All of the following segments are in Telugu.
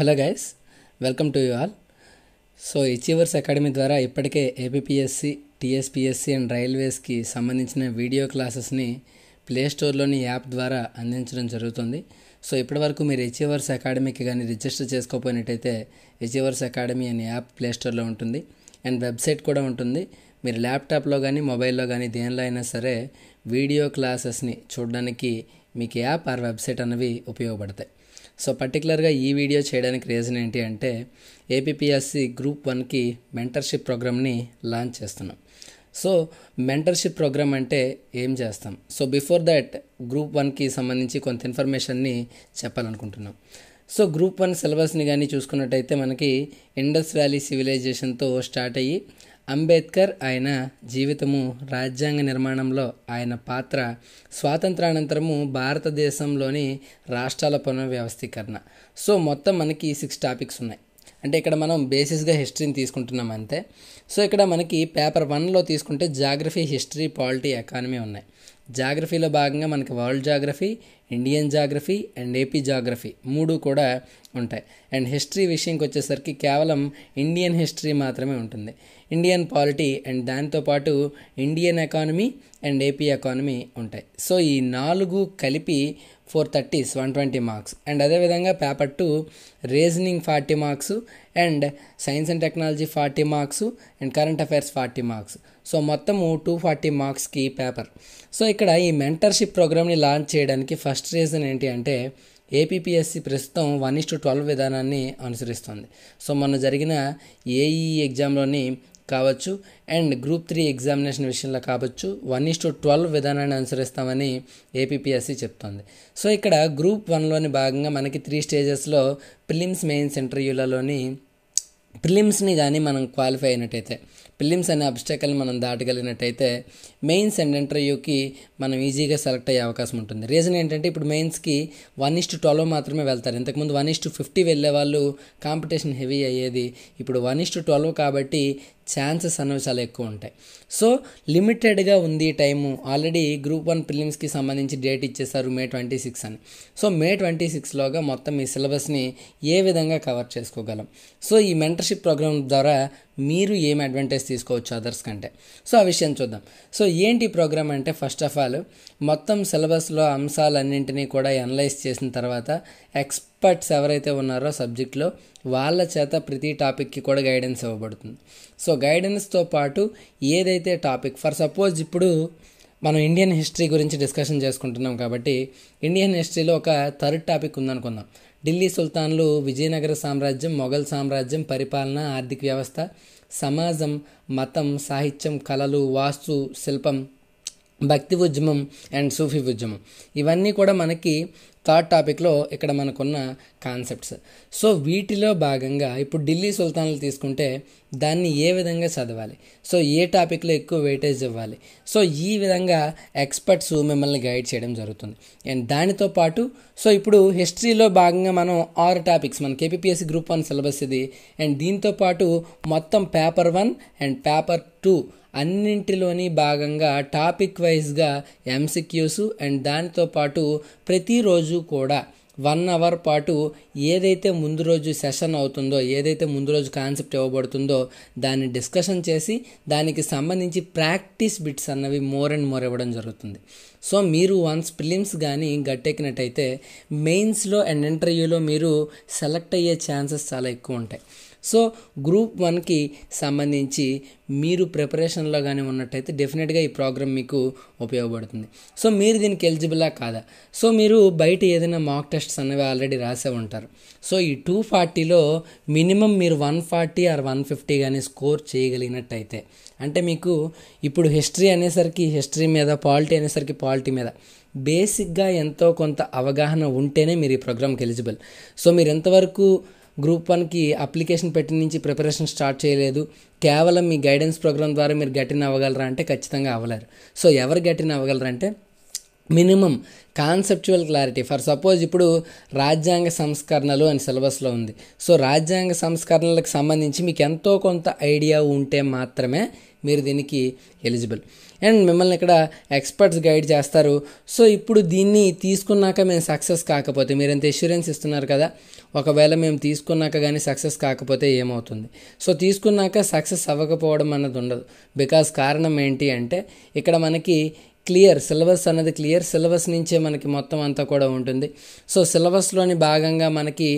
hello guys welcome to you all so achievers academy ద్వారా ఇప్పటికే ఏపీఎస్సి టీఎస్పిఎస్సి అండ్ రైల్వేస్కి సంబంధించిన వీడియో క్లాసెస్ని ప్లేస్టోర్లోని యాప్ ద్వారా అందించడం జరుగుతుంది సో ఇప్పటివరకు మీరు ఎచీవర్స్ అకాడమీకి కానీ రిజిస్టర్ చేసుకోపోయినట్టయితే ఎచీవర్స్ అకాడమీ అనే యాప్ ప్లేస్టోర్లో ఉంటుంది అండ్ వెబ్సైట్ కూడా ఉంటుంది మీరు ల్యాప్టాప్లో కానీ మొబైల్లో కానీ దేనిలో అయినా సరే వీడియో క్లాసెస్ని చూడడానికి మీకు యాప్ ఆర్ వెబ్సైట్ అనేవి ఉపయోగపడతాయి సో పర్టికులర్గా ఈ వీడియో చేయడానికి రీజన్ ఏంటి అంటే ఏపీపీఎస్సి గ్రూప్ వన్కి మెంటర్షిప్ ప్రోగ్రామ్ని లాంచ్ చేస్తున్నాం సో మెంటర్షిప్ ప్రోగ్రామ్ అంటే ఏం చేస్తాం సో బిఫోర్ దట్ గ్రూప్ వన్కి సంబంధించి కొంత ఇన్ఫర్మేషన్ని చెప్పాలనుకుంటున్నాం సో గ్రూప్ వన్ సిలబస్ని కానీ చూసుకున్నట్టయితే మనకి ఇండస్ వ్యాలీ సివిలైజేషన్తో స్టార్ట్ అయ్యి అంబేద్కర్ ఆయన జీవితము రాజ్యాంగ నిర్మాణంలో ఆయన పాత్ర స్వాతంత్రానంతరము భారతదేశంలోని రాష్ట్రాల పునర్వ్యవస్థీకరణ సో మొత్తం మనకి సిక్స్ టాపిక్స్ ఉన్నాయి అంటే ఇక్కడ మనం బేసిస్గా హిస్టరీని తీసుకుంటున్నాం అంతే సో ఇక్కడ మనకి పేపర్ వన్లో తీసుకుంటే జాగ్రఫీ హిస్టరీ పాలిటీ ఎకానమీ ఉన్నాయి జాగ్రఫీలో భాగంగా మనకి world geography Indian geography and AP geography మూడు కూడా ఉంటాయి అండ్ హిస్టరీ విషయంకి వచ్చేసరికి కేవలం ఇండియన్ హిస్టరీ మాత్రమే ఉంటుంది ఇండియన్ పాలిటీ అండ్ దాంతోపాటు Indian economy and AP economy ఉంటాయి సో ఈ నాలుగు కలిపి four thirties one twenty marks and అదేవిధంగా paper two reasoning forty marks and science and technology forty marks and current affairs forty marks so మొత్తము టూ ఫార్టీ మార్క్స్కి పేపర్ సో ఇక్కడ ఈ మెంటర్షిప్ ప్రోగ్రామ్ని లాంచ్ చేయడానికి ఫస్ట్ రీజన్ ఏంటి అంటే ఏపీపీఎస్సి ప్రస్తుతం వన్ ఇస్ టు ట్వెల్వ్ విధానాన్ని అనుసరిస్తుంది సో మొన్న జరిగిన ఏఈ ఎగ్జామ్లోని e e కావచ్చు అండ్ గ్రూప్ త్రీ ఎగ్జామినేషన్ విషయంలో కావచ్చు వన్ ఈస్ టు ట్వెల్వ్ విధానాన్ని అనుసరిస్తామని ఏపీఎస్సి చెప్తోంది సో ఇక్కడ గ్రూప్ వన్లోని భాగంగా మనకి త్రీ స్టేజెస్లో ప్రిలిమ్స్ మెయిన్స్ ఇంటర్వ్యూలలోని ప్రిలిమ్స్ని కానీ మనం క్వాలిఫై అయినట్టయితే ప్రిలిమ్స్ అనే అబ్స్టకల్ని మనం దాటగలిగినట్టయితే మెయిన్స్ అండ్ ఇంటర్వ్యూకి మనం ఈజీగా సెలెక్ట్ అయ్యే అవకాశం ఉంటుంది రీజన్ ఏంటంటే ఇప్పుడు మెయిన్స్కి వన్ ఇస్ ట్వెల్వ్ మాత్రమే వెళ్తారు ఇంతకుముందు వన్ ఇస్ టు ఫిఫ్టీ వెళ్ళే వాళ్ళు కాంపిటీషన్ హెవీ అయ్యేది ఇప్పుడు వన్ ఇస్ టు ట్వెల్వ్ కాబట్టి ఛాన్సెస్ అనేవి చాలా ఎక్కువ ఉంటాయి సో లిమిటెడ్గా ఉంది టైము ఆల్రెడీ గ్రూప్ వన్ ప్రిలిమ్స్కి సంబంధించి డేట్ ఇచ్చేసారు మే ట్వంటీ సిక్స్ అని సో మే ట్వంటీ సిక్స్లోగా మొత్తం ఈ సిలబస్ని ఏ విధంగా కవర్ చేసుకోగలం సో ఈ మెంటర్ పార్ట్నర్షిప్ ప్రోగ్రామ్ ద్వారా మీరు ఏం అడ్వాంటేజ్ తీసుకోవచ్చు అదర్స్ కంటే సో ఆ విషయం చూద్దాం సో ఏంటి ప్రోగ్రామ్ అంటే ఫస్ట్ ఆఫ్ ఆల్ మొత్తం సిలబస్లో అంశాలన్నింటినీ కూడా అనలైజ్ చేసిన తర్వాత ఎక్స్పర్ట్స్ ఎవరైతే ఉన్నారో సబ్జెక్ట్లో వాళ్ళ చేత ప్రతి టాపిక్కి కూడా గైడెన్స్ ఇవ్వబడుతుంది సో గైడెన్స్తో పాటు ఏదైతే టాపిక్ ఫర్ సపోజ్ ఇప్పుడు మనం ఇండియన్ హిస్టరీ గురించి డిస్కషన్ చేసుకుంటున్నాం కాబట్టి ఇండియన్ హిస్టరీలో ఒక థర్డ్ టాపిక్ ఉందనుకుందాం ఢిల్లీ సుల్తాన్లు విజయనగర సామ్రాజ్యం మొఘల్ సామ్రాజ్యం పరిపాలన ఆర్థిక వ్యవస్థ సమాజం మతం సాహిత్యం కళలు వాస్తు శిల్పం భక్తి ఉద్యమం అండ్ సూఫీ ఉద్యమం ఇవన్నీ కూడా మనకి థర్డ్ టాపిక్లో ఇక్కడ మనకున్న కాన్సెప్ట్స్ సో వీటిలో భాగంగా ఇప్పుడు ఢిల్లీ సుల్తాన్లు తీసుకుంటే దాన్ని ఏ విధంగా చదవాలి సో ఏ టాపిక్లో ఎక్కువ వెయిటేజ్ ఇవ్వాలి సో ఈ విధంగా ఎక్స్పర్ట్స్ మిమ్మల్ని గైడ్ చేయడం జరుగుతుంది అండ్ దానితో పాటు సో ఇప్పుడు హిస్టరీలో భాగంగా మనం ఆరు టాపిక్స్ మన కేపీపీఎస్సీ గ్రూప్ వన్ సిలబస్ ఇది అండ్ దీంతో పాటు మొత్తం paper one and paper two అన్నింటిలోని భాగంగా టాపిక్ వైజ్గా ఎంసిక్యూస్ అండ్ దానితో పాటు ప్రతిరోజు రోజు కూడా వన్ అవర్ పాటు ఏదైతే ముందు రోజు సెషన్ అవుతుందో ఏదైతే ముందు రోజు కాన్సెప్ట్ ఇవ్వబడుతుందో దాన్ని డిస్కషన్ చేసి దానికి సంబంధించి ప్రాక్టీస్ బిట్స్ అన్నవి మోర్ అండ్ మోర్ ఇవ్వడం జరుగుతుంది సో మీరు వన్స్ ప్రిలిమ్స్ కానీ గట్టెక్కినట్టయితే మెయిన్స్లో అండ్ ఇంటర్వ్యూలో మీరు సెలెక్ట్ అయ్యే ఛాన్సెస్ చాలా ఎక్కువ ఉంటాయి సో గ్రూప్ వన్కి సంబంధించి మీరు ప్రిపరేషన్లో కానీ ఉన్నట్టయితే డెఫినెట్గా ఈ ప్రోగ్రామ్ మీకు ఉపయోగపడుతుంది సో మీరు దీనికి ఎలిజిబులా కాదా సో మీరు బయట ఏదైనా మాక్ టెస్ట్స్ అనేవి ఆల్రెడీ రాసే ఉంటారు సో ఈ టూ ఫార్టీలో మినిమం మీరు one forty or one fifty కానీ స్కోర్ చేయగలిగినట్టయితే అంటే మీకు ఇప్పుడు హిస్టరీ అనేసరికి హిస్టరీ మీద పాలిటీ అనేసరికి పాలిటీ మీద బేసిక్గా ఎంతో కొంత అవగాహన ఉంటేనే మీరు ఈ ప్రోగ్రామ్కి ఎలిజిబుల్ సో మీరు ఎంతవరకు గ్రూప్ వన్కి అప్లికేషన్ పెట్టిన నుంచి ప్రిపరేషన్ స్టార్ట్ చేయలేదు కేవలం మీ గైడెన్స్ ప్రోగ్రామ్ ద్వారా మీరు గట్టిన అవ్వగలరా అంటే ఖచ్చితంగా అవ్వలేరు సో ఎవరు గట్టిన అవ్వగలరా అంటే minimum conceptual clarity for suppose ఇప్పుడు రాజ్యాంగ సంస్కరణలు అని సిలబస్లో ఉంది సో రాజ్యాంగ సంస్కరణలకు సంబంధించి మీకు ఎంతో కొంత ఐడియా ఉంటే మాత్రమే మీరు దీనికి ఎలిజిబుల్ అండ్ మిమ్మల్ని ఇక్కడ ఎక్స్పర్ట్స్ గైడ్ చేస్తారు సో ఇప్పుడు దీన్ని తీసుకున్నాక మేము సక్సెస్ కాకపోతే ఎంత ఇన్సూరెన్స్ ఇస్తున్నారు కదా ఒకవేళ మేము తీసుకున్నాక కానీ సక్సెస్ కాకపోతే ఏమవుతుంది సో తీసుకున్నాక సక్సెస్ అవ్వకపోవడం అన్నది ఉండదు బికాస్ కారణం ఏంటి అంటే ఇక్కడ మనకి క్లియర్ సిలబస్ అన్నది క్లియర్ సిలబస్ నుంచే మనకి మొత్తం అంతా కూడా ఉంటుంది సో సిలబస్లోని భాగంగా మనకి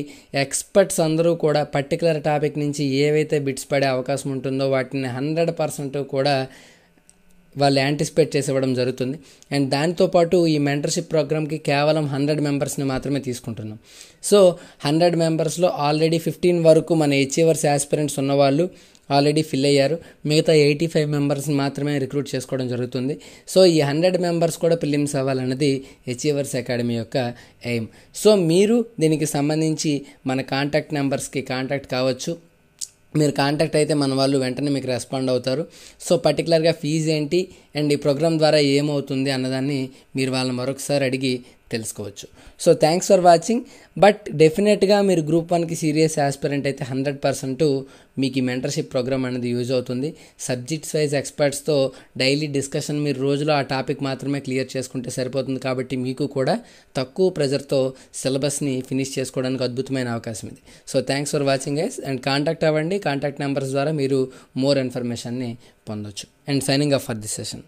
ఎక్స్పర్ట్స్ అందరూ కూడా పర్టికులర్ టాపిక్ నుంచి ఏవైతే బిట్స్ పడే అవకాశం ఉంటుందో వాటిని హండ్రెడ్ పర్సెంట్ కూడా వాళ్ళు యాంటిసిపేట్ చేసివ్వడం జరుగుతుంది అండ్ దాంతోపాటు ఈ మెంటర్షిప్ ప్రోగ్రామ్కి కేవలం హండ్రెడ్ మెంబర్స్ని మాత్రమే తీసుకుంటున్నాం సో హండ్రెడ్ మెంబర్స్లో ఆల్రెడీ ఫిఫ్టీన్ వరకు మన హెచ్ఈవర్స్ యాస్పిరెంట్స్ ఉన్నవాళ్ళు ఆల్రెడీ ఫిల్ అయ్యారు మిగతా ఎయిటీ ఫైవ్ మెంబర్స్ని మాత్రమే రిక్రూట్ చేసుకోవడం జరుగుతుంది సో ఈ హండ్రెడ్ మెంబర్స్ కూడా ప్రిలిమ్స్ అవ్వాలన్నది హెచ్ఈవర్స్ అకాడమీ యొక్క ఎయిమ్ సో మీరు దీనికి సంబంధించి మన కాంటాక్ట్ నెంబర్స్కి కాంటాక్ట్ కావచ్చు మీరు కాంటాక్ట్ అయితే మన వాళ్ళు వెంటనే మీకు రెస్పాండ్ అవుతారు సో పర్టికులర్గా ఫీజు ఏంటి అండ్ ఈ ప్రోగ్రామ్ ద్వారా ఏమవుతుంది అన్నదాన్ని మీరు వాళ్ళని మరొకసారి అడిగి తెలుసుకోవచ్చు so thanks for watching but డెఫినెట్గా మీరు గ్రూప్ వన్కి సీరియస్ ఆస్పిరెంట్ అయితే హండ్రెడ్ పర్సెంట్ మీకు ఈ మెంటర్షిప్ ప్రోగ్రామ్ అనేది యూజ్ అవుతుంది సబ్జెక్ట్స్ వైజ్ ఎక్స్పర్ట్స్తో డైలీ డిస్కషన్ మీరు రోజులో ఆ టాపిక్ మాత్రమే క్లియర్ చేసుకుంటే సరిపోతుంది కాబట్టి మీకు కూడా తక్కువ ప్రెజర్తో సిలబస్ని ఫినిష్ చేసుకోవడానికి అద్భుతమైన అవకాశం ఇది so thanks for watching guys and contact అవ్వండి కాంటాక్ట్ నెంబర్స్ ద్వారా మీరు మోర్ ఇన్ఫర్మేషన్ని పొందొచ్చు and signing off for this session